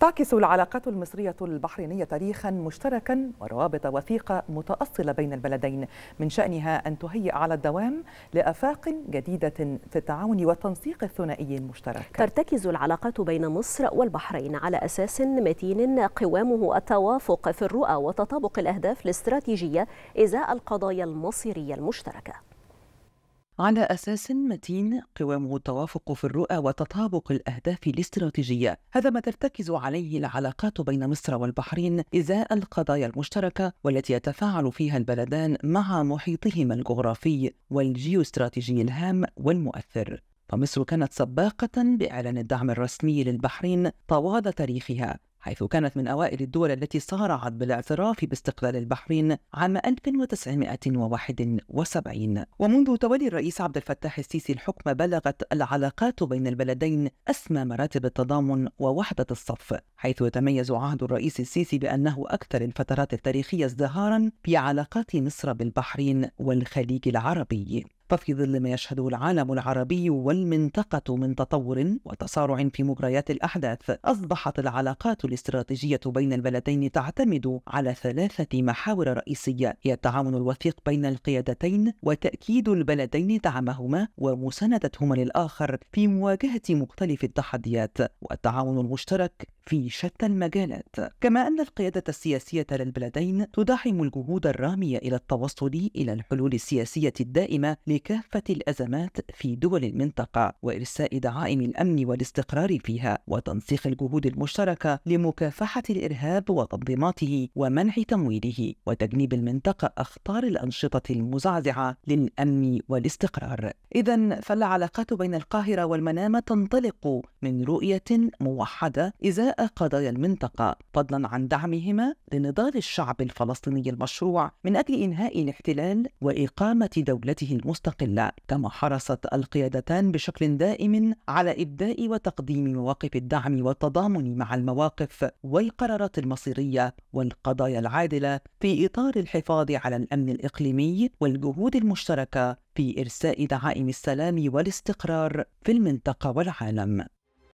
تعكس العلاقات المصرية البحرينية تاريخا مشتركا وروابط وثيقة متأصلة بين البلدين من شأنها أن تهيئ على الدوام لأفاق جديدة في التعاون والتنسيق الثنائي المشترك ترتكز العلاقات بين مصر والبحرين على أساس متين قوامه التوافق في الرؤى وتطابق الأهداف الاستراتيجية إزاء القضايا المصيرية المشتركة على أساس متين قوامه التوافق في الرؤى وتطابق الأهداف الاستراتيجية هذا ما ترتكز عليه العلاقات بين مصر والبحرين إزاء القضايا المشتركة والتي يتفاعل فيها البلدان مع محيطهما الجغرافي والجيوستراتيجي الهام والمؤثر فمصر كانت سباقة بإعلان الدعم الرسمي للبحرين طوال تاريخها حيث كانت من أوائل الدول التي صارعت بالاعتراف باستقلال البحرين عام 1971 ومنذ تولي الرئيس عبد الفتاح السيسي الحكم بلغت العلاقات بين البلدين أسمى مراتب التضامن ووحدة الصف حيث يتميز عهد الرئيس السيسي بأنه أكثر الفترات التاريخية ازدهارا في علاقات مصر بالبحرين والخليج العربي ففي ظل ما يشهده العالم العربي والمنطقة من تطور وتسارع في مجريات الأحداث أصبحت العلاقات الاستراتيجية بين البلدين تعتمد على ثلاثة محاور رئيسية هي التعاون الوثيق بين القيادتين وتأكيد البلدين دعمهما ومساندتهما للآخر في مواجهة مختلف التحديات والتعاون المشترك في شتى المجالات كما أن القيادة السياسية للبلدين تدعم الجهود الرامية إلى التوصل إلى الحلول السياسية الدائمة لكافة الأزمات في دول المنطقة وإرساء دعائم الأمن والاستقرار فيها وتنسيق الجهود المشتركة لمكافحة الإرهاب وتنظيماته ومنع تمويله وتجنيب المنطقة أخطار الأنشطة المزعزعة للأمن والاستقرار إذا فالعلاقات بين القاهرة والمنامة تنطلق من رؤية موحدة إزاء قضايا المنطقة فضلا عن دعمهما لنضال الشعب الفلسطيني المشروع من أجل إنهاء الاحتلال وإقامة دولته المستقلة كما حرصت القيادتان بشكل دائم على إبداء وتقديم مواقف الدعم والتضامن مع المواقف والقرارات المصيرية والقضايا العادلة في إطار الحفاظ على الأمن الإقليمي والجهود المشتركة في إرساء دعائم السلام والاستقرار في المنطقة والعالم